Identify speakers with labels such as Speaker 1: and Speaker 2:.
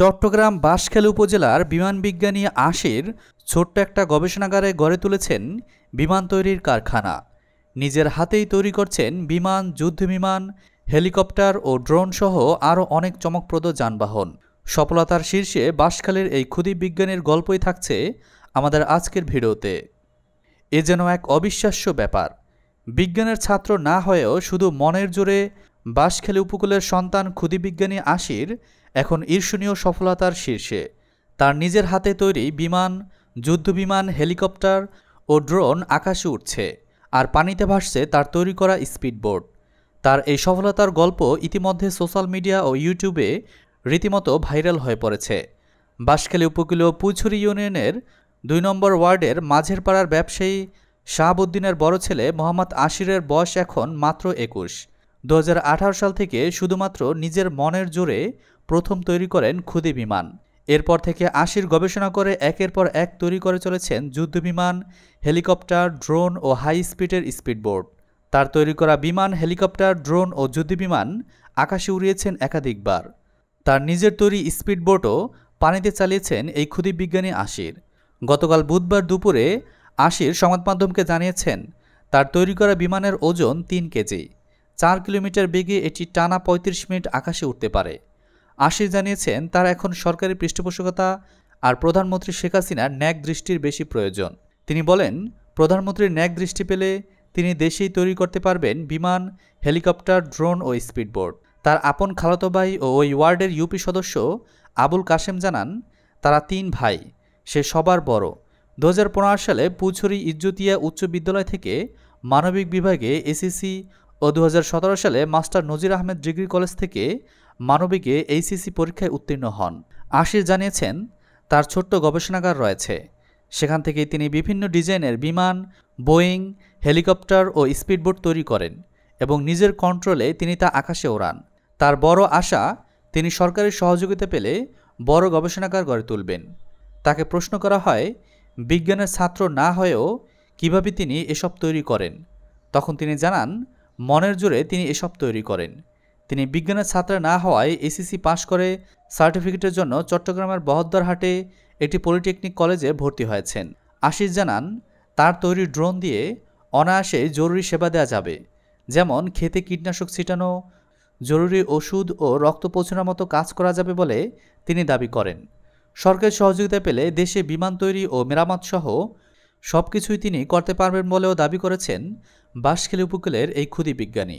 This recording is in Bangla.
Speaker 1: চট্টগ্রাম বাঁশখালী উপজেলার বিমান বিজ্ঞানী আশির ছোট্ট একটা গবেষণাগারে গড়ে তুলেছেন বিমান তৈরির কারখানা নিজের হাতেই তৈরি করছেন বিমান যুদ্ধ বিমান হেলিকপ্টার ও ড্রোন সহ আরও অনেক চমকপ্রদ যানবাহন সফলতার শীর্ষে বাঁশখালীর এই ক্ষুদি বিজ্ঞানীর গল্পই থাকছে আমাদের আজকের ভিডিওতে এ যেন এক অবিশ্বাস্য ব্যাপার বিজ্ঞানের ছাত্র না হয়েও শুধু মনের জোরে বাঁশখালী উপকূলের সন্তান ক্ষুদিবিজ্ঞানী আশির এখন ঈর্ষণীয় সফলতার শীর্ষে তার নিজের হাতে তৈরি বিমান যুদ্ধবিমান হেলিকপ্টার ও ড্রোন আকাশে উঠছে আর পানিতে ভাসছে তার তৈরি করা বোর্ড তার এই সফলতার গল্প ইতিমধ্যে সোশ্যাল মিডিয়া ও ইউটিউবে রীতিমতো ভাইরাল হয়ে পড়েছে বাঁশখালী উপকূলীয় পুছুরি ইউনিয়নের দুই নম্বর ওয়ার্ডের মাঝের পাড়ার ব্যবসায়ী শাহাবুদ্দিনের বড় ছেলে মোহাম্মদ আশিরের বয়স এখন মাত্র একুশ দু সাল থেকে শুধুমাত্র নিজের মনের জোরে প্রথম তৈরি করেন ক্ষুদি বিমান এরপর থেকে আশির গবেষণা করে একের পর এক তৈরি করে চলেছেন যুদ্ধ বিমান হেলিকপ্টার ড্রোন ও হাই স্পিডের স্পিডবোর্ড তার তৈরি করা বিমান হেলিকপ্টার ড্রোন ও যুদ্ধবিমান আকাশে উড়িয়েছেন একাধিকবার তার নিজের তৈরি স্পিডবোটও পানিতে চালিয়েছেন এই ক্ষুদি বিজ্ঞানী আশির গতকাল বুধবার দুপুরে আশির সংবাদমাধ্যমকে জানিয়েছেন তার তৈরি করা বিমানের ওজন তিন কেজি চার কিলোমিটার বেগে এটি টানা পঁয়ত্রিশ মিনিট আকাশে উঠতে পারে আশিস জানিয়েছেন তারা এখন সরকারি পৃষ্ঠপোষকতা আর প্রধানমন্ত্রী শেখ হাসিনার ন্যাক দৃষ্টির বেশি প্রয়োজন তিনি বলেন প্রধানমন্ত্রীর ন্যাক দৃষ্টি পেলে তিনি দেশেই তৈরি করতে পারবেন বিমান হেলিকপ্টার ড্রোন ও স্পিডবোর্ড তার আপন খালাতো ভাই ও ওই ওয়ার্ডের ইউপি সদস্য আবুল কাশেম জানান তারা তিন ভাই সে সবার বড় দু সালে পুছুরি ইজ্জুতিয়া উচ্চ বিদ্যালয় থেকে মানবিক বিভাগে এসিসি ও দু সালে মাস্টার নজির আহমেদ ডিগ্রি কলেজ থেকে মানবিকে এইসিসি পরীক্ষায় উত্তীর্ণ হন আশির জানিয়েছেন তার ছোট্ট গবেষণাগার রয়েছে সেখান থেকে তিনি বিভিন্ন ডিজাইনের বিমান বোয়িং হেলিকপ্টার ও স্পিডবোট তৈরি করেন এবং নিজের কন্ট্রোলে তিনি তা আকাশে ওড়ান তার বড় আশা তিনি সরকারের সহযোগিতা পেলে বড় গবেষণাগার গড়ে তুলবেন তাকে প্রশ্ন করা হয় বিজ্ঞানের ছাত্র না হয়েও কিভাবে তিনি এসব তৈরি করেন তখন তিনি জানান মনের জোরে তিনি এসব তৈরি করেন তিনি বিজ্ঞানের ছাত্র না হওয়ায় এসিসি পাশ করে সার্টিফিকেটের জন্য চট্টগ্রামের বহদ্দরহাটে একটি পলিটেকনিক কলেজে ভর্তি হয়েছেন আশিস জানান তার তৈরি ড্রোন দিয়ে অনায়াসে জরুরি সেবা দেওয়া যাবে যেমন খেতে কীটনাশক ছিটানো জরুরি ওষুধ ও রক্ত পৌঁছানোর মতো কাজ করা যাবে বলে তিনি দাবি করেন সরকারের সহযোগিতা পেলে দেশে বিমান তৈরি ও মেরামত সহ সব কিছুই তিনি করতে পারবেন বলেও দাবি করেছেন বাসখেলি উপকূলের এই ক্ষুদি বিজ্ঞানী